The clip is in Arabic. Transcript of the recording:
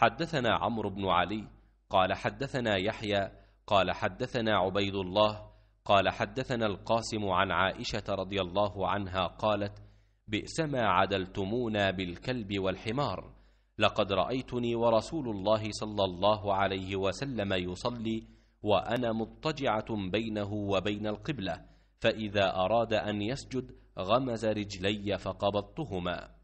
حدثنا عمرو بن علي قال حدثنا يحيى قال حدثنا عبيد الله قال حدثنا القاسم عن عائشه رضي الله عنها قالت بئس ما عدلتمونا بالكلب والحمار لقد رايتني ورسول الله صلى الله عليه وسلم يصلي وانا مضطجعه بينه وبين القبله فاذا اراد ان يسجد غمز رجلي فقبضتهما